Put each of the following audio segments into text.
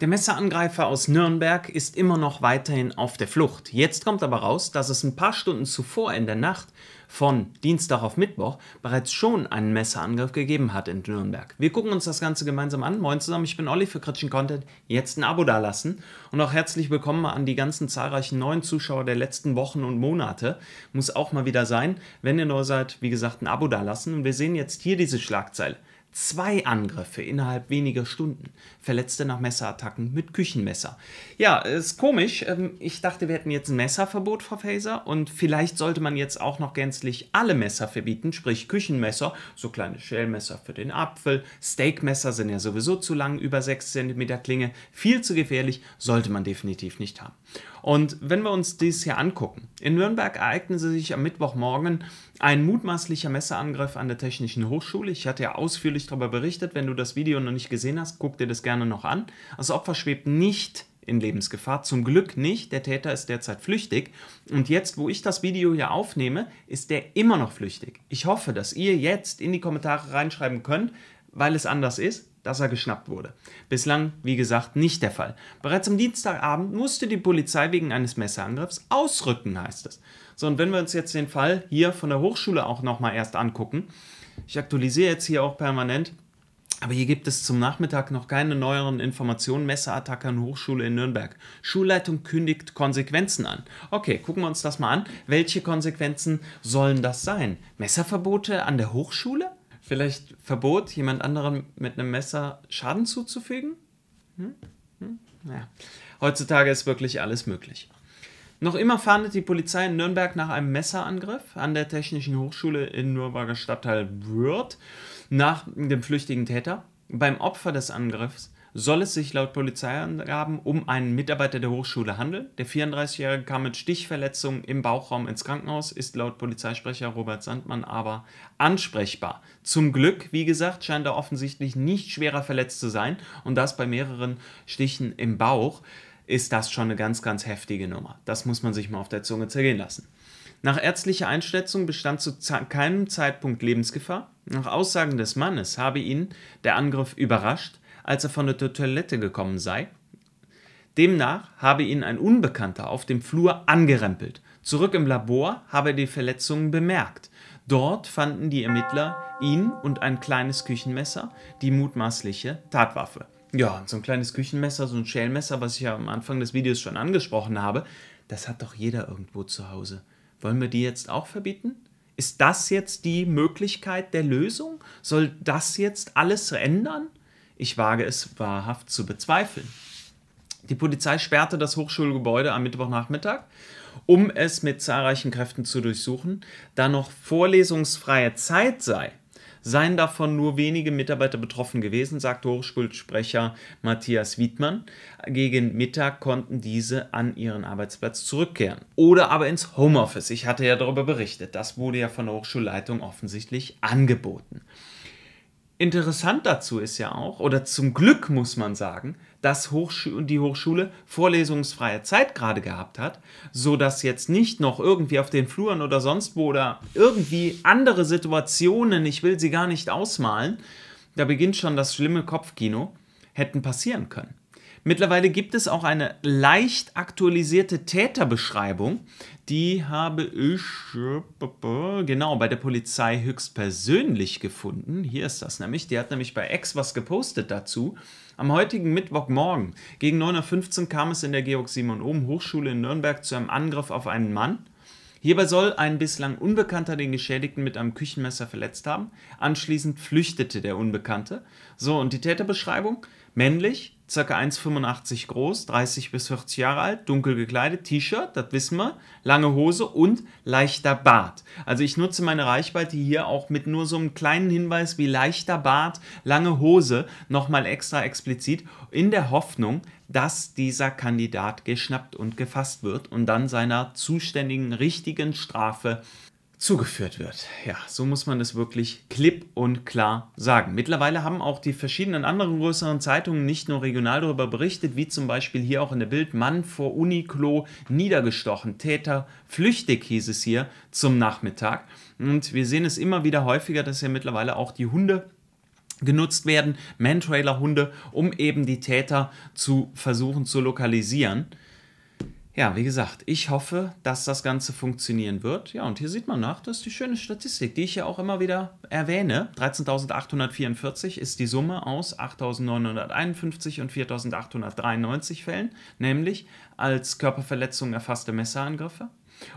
Der Messerangreifer aus Nürnberg ist immer noch weiterhin auf der Flucht. Jetzt kommt aber raus, dass es ein paar Stunden zuvor in der Nacht von Dienstag auf Mittwoch bereits schon einen Messerangriff gegeben hat in Nürnberg. Wir gucken uns das Ganze gemeinsam an. Moin zusammen, ich bin Olli für Kritischen Content. Jetzt ein Abo dalassen und auch herzlich willkommen an die ganzen zahlreichen neuen Zuschauer der letzten Wochen und Monate. Muss auch mal wieder sein. Wenn ihr neu seid, wie gesagt, ein Abo dalassen und wir sehen jetzt hier diese Schlagzeile. Zwei Angriffe innerhalb weniger Stunden. Verletzte nach Messerattacken mit Küchenmesser. Ja, ist komisch. Ähm, ich dachte, wir hätten jetzt ein Messerverbot, Frau Faser. Und vielleicht sollte man jetzt auch noch gänzlich alle Messer verbieten, sprich Küchenmesser, so kleine Schälmesser für den Apfel. Steakmesser sind ja sowieso zu lang, über 6 cm Klinge. Viel zu gefährlich, sollte man definitiv nicht haben. Und wenn wir uns dies hier angucken, in Nürnberg ereignete sich am Mittwochmorgen ein mutmaßlicher Messerangriff an der Technischen Hochschule. Ich hatte ja ausführlich ausführlich darüber berichtet. Wenn du das Video noch nicht gesehen hast, guck dir das gerne noch an. Das Opfer schwebt nicht in Lebensgefahr. Zum Glück nicht. Der Täter ist derzeit flüchtig. Und jetzt, wo ich das Video hier aufnehme, ist der immer noch flüchtig. Ich hoffe, dass ihr jetzt in die Kommentare reinschreiben könnt, weil es anders ist, dass er geschnappt wurde. Bislang, wie gesagt, nicht der Fall. Bereits am Dienstagabend musste die Polizei wegen eines Messerangriffs ausrücken, heißt es. So, und wenn wir uns jetzt den Fall hier von der Hochschule auch nochmal erst angucken, ich aktualisiere jetzt hier auch permanent. Aber hier gibt es zum Nachmittag noch keine neueren Informationen. Messerattacke an Hochschule in Nürnberg. Schulleitung kündigt Konsequenzen an. Okay, gucken wir uns das mal an. Welche Konsequenzen sollen das sein? Messerverbote an der Hochschule? Vielleicht Verbot, jemand anderen mit einem Messer Schaden zuzufügen? Hm? Hm? Ja. Heutzutage ist wirklich alles möglich. Noch immer fahndet die Polizei in Nürnberg nach einem Messerangriff an der Technischen Hochschule in Nürnberger Stadtteil Würth nach dem flüchtigen Täter. Beim Opfer des Angriffs soll es sich laut Polizeiangaben um einen Mitarbeiter der Hochschule handeln. Der 34-Jährige kam mit Stichverletzungen im Bauchraum ins Krankenhaus, ist laut Polizeisprecher Robert Sandmann aber ansprechbar. Zum Glück, wie gesagt, scheint er offensichtlich nicht schwerer verletzt zu sein und das bei mehreren Stichen im Bauch ist das schon eine ganz, ganz heftige Nummer. Das muss man sich mal auf der Zunge zergehen lassen. Nach ärztlicher Einschätzung bestand zu keinem Zeitpunkt Lebensgefahr. Nach Aussagen des Mannes habe ihn der Angriff überrascht, als er von der Toilette gekommen sei. Demnach habe ihn ein Unbekannter auf dem Flur angerempelt. Zurück im Labor habe er die Verletzungen bemerkt. Dort fanden die Ermittler ihn und ein kleines Küchenmesser, die mutmaßliche Tatwaffe. Ja, und so ein kleines Küchenmesser, so ein Schälmesser, was ich ja am Anfang des Videos schon angesprochen habe, das hat doch jeder irgendwo zu Hause. Wollen wir die jetzt auch verbieten? Ist das jetzt die Möglichkeit der Lösung? Soll das jetzt alles ändern? Ich wage es wahrhaft zu bezweifeln. Die Polizei sperrte das Hochschulgebäude am Mittwochnachmittag, um es mit zahlreichen Kräften zu durchsuchen. Da noch vorlesungsfreie Zeit sei, seien davon nur wenige Mitarbeiter betroffen gewesen, sagte Hochschulsprecher Matthias Wiedmann. Gegen Mittag konnten diese an ihren Arbeitsplatz zurückkehren. Oder aber ins Homeoffice. Ich hatte ja darüber berichtet. Das wurde ja von der Hochschulleitung offensichtlich angeboten. Interessant dazu ist ja auch, oder zum Glück muss man sagen, dass Hochschu die Hochschule vorlesungsfreie Zeit gerade gehabt hat, sodass jetzt nicht noch irgendwie auf den Fluren oder sonst wo oder irgendwie andere Situationen, ich will sie gar nicht ausmalen, da beginnt schon das schlimme Kopfkino, hätten passieren können. Mittlerweile gibt es auch eine leicht aktualisierte Täterbeschreibung, die habe ich äh, genau bei der Polizei höchstpersönlich gefunden. Hier ist das nämlich. Die hat nämlich bei X was gepostet dazu. Am heutigen Mittwochmorgen gegen 9.15 Uhr kam es in der Georg Simon Ohm Hochschule in Nürnberg zu einem Angriff auf einen Mann. Hierbei soll ein bislang Unbekannter den Geschädigten mit einem Küchenmesser verletzt haben. Anschließend flüchtete der Unbekannte. So, und die Täterbeschreibung? Männlich, circa 1,85 groß, 30 bis 40 Jahre alt, dunkel gekleidet, T-Shirt, das wissen wir, lange Hose und leichter Bart. Also ich nutze meine Reichweite hier auch mit nur so einem kleinen Hinweis wie leichter Bart, lange Hose nochmal extra explizit in der Hoffnung, dass dieser Kandidat geschnappt und gefasst wird und dann seiner zuständigen richtigen Strafe zugeführt wird. Ja, so muss man es wirklich klipp und klar sagen. Mittlerweile haben auch die verschiedenen anderen größeren Zeitungen nicht nur regional darüber berichtet, wie zum Beispiel hier auch in der Bild Mann vor Uniklo niedergestochen, Täter flüchtig hieß es hier zum Nachmittag. Und wir sehen es immer wieder häufiger, dass ja mittlerweile auch die Hunde genutzt werden, Mantrailer-Hunde, um eben die Täter zu versuchen zu lokalisieren ja, wie gesagt, ich hoffe, dass das Ganze funktionieren wird. Ja, und hier sieht man nach, das ist die schöne Statistik, die ich ja auch immer wieder erwähne. 13.844 ist die Summe aus 8.951 und 4.893 Fällen, nämlich als Körperverletzung erfasste Messerangriffe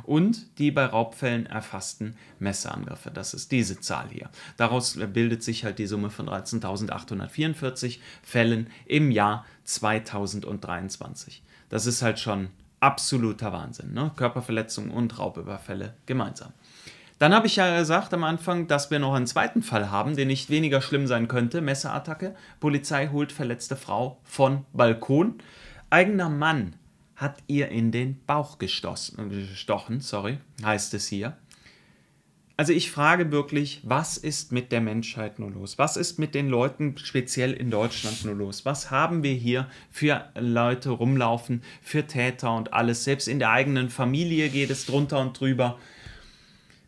und die bei Raubfällen erfassten Messerangriffe. Das ist diese Zahl hier. Daraus bildet sich halt die Summe von 13.844 Fällen im Jahr 2023. Das ist halt schon absoluter Wahnsinn. Ne? Körperverletzung und Raubüberfälle gemeinsam. Dann habe ich ja gesagt am Anfang, dass wir noch einen zweiten Fall haben, der nicht weniger schlimm sein könnte. Messerattacke. Polizei holt verletzte Frau von Balkon. Eigener Mann hat ihr in den Bauch äh, gestochen, sorry, heißt es hier also ich frage wirklich, was ist mit der Menschheit nur los? Was ist mit den Leuten speziell in Deutschland nur los? Was haben wir hier für Leute rumlaufen, für Täter und alles? Selbst in der eigenen Familie geht es drunter und drüber.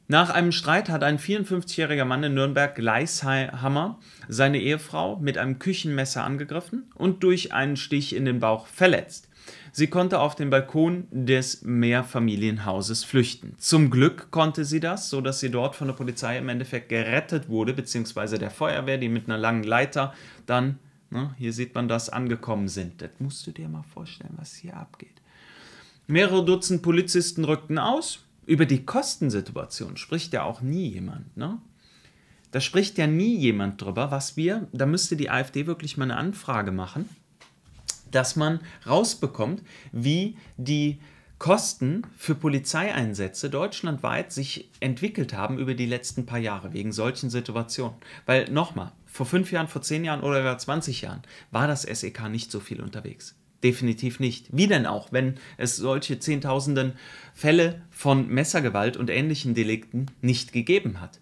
Nach einem Streit hat ein 54-jähriger Mann in Nürnberg Gleishammer seine Ehefrau mit einem Küchenmesser angegriffen und durch einen Stich in den Bauch verletzt. Sie konnte auf den Balkon des Mehrfamilienhauses flüchten. Zum Glück konnte sie das, so dass sie dort von der Polizei im Endeffekt gerettet wurde, beziehungsweise der Feuerwehr, die mit einer langen Leiter dann, ne, hier sieht man das, angekommen sind. Das musst du dir mal vorstellen, was hier abgeht. Mehrere Dutzend Polizisten rückten aus, über die Kostensituation spricht ja auch nie jemand. Ne? Da spricht ja nie jemand drüber, was wir, da müsste die AfD wirklich mal eine Anfrage machen, dass man rausbekommt, wie die Kosten für Polizeieinsätze deutschlandweit sich entwickelt haben über die letzten paar Jahre wegen solchen Situationen. Weil nochmal, vor fünf Jahren, vor zehn Jahren oder über 20 Jahren war das SEK nicht so viel unterwegs definitiv nicht. Wie denn auch, wenn es solche Zehntausenden Fälle von Messergewalt und ähnlichen Delikten nicht gegeben hat?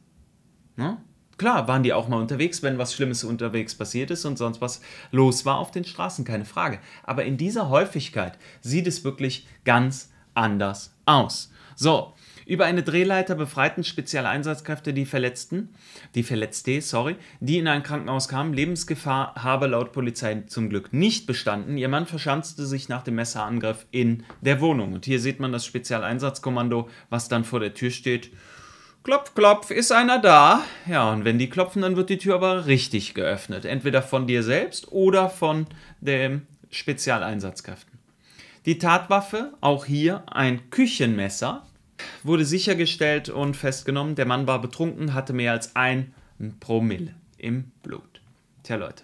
Ne? Klar, waren die auch mal unterwegs, wenn was Schlimmes unterwegs passiert ist und sonst was los war auf den Straßen, keine Frage. Aber in dieser Häufigkeit sieht es wirklich ganz anders aus. So, über eine Drehleiter befreiten Spezialeinsatzkräfte die Verletzten, die Verletzte, sorry, die in ein Krankenhaus kamen. Lebensgefahr habe laut Polizei zum Glück nicht bestanden. Ihr Mann verschanzte sich nach dem Messerangriff in der Wohnung. Und hier sieht man das Spezialeinsatzkommando, was dann vor der Tür steht. Klopf, klopf, ist einer da? Ja, und wenn die klopfen, dann wird die Tür aber richtig geöffnet. Entweder von dir selbst oder von den Spezialeinsatzkräften. Die Tatwaffe, auch hier ein Küchenmesser, wurde sichergestellt und festgenommen. Der Mann war betrunken, hatte mehr als ein Promille im Blut. Tja, Leute.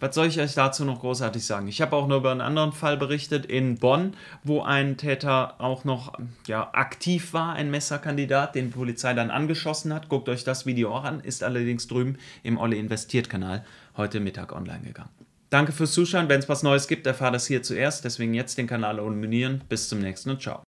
Was soll ich euch dazu noch großartig sagen? Ich habe auch noch über einen anderen Fall berichtet in Bonn, wo ein Täter auch noch ja, aktiv war, ein Messerkandidat, den die Polizei dann angeschossen hat. Guckt euch das Video auch an, ist allerdings drüben im Olle Investiert Kanal heute Mittag online gegangen. Danke fürs Zuschauen. Wenn es was Neues gibt, erfahrt das hier zuerst. Deswegen jetzt den Kanal abonnieren. Bis zum nächsten und ciao.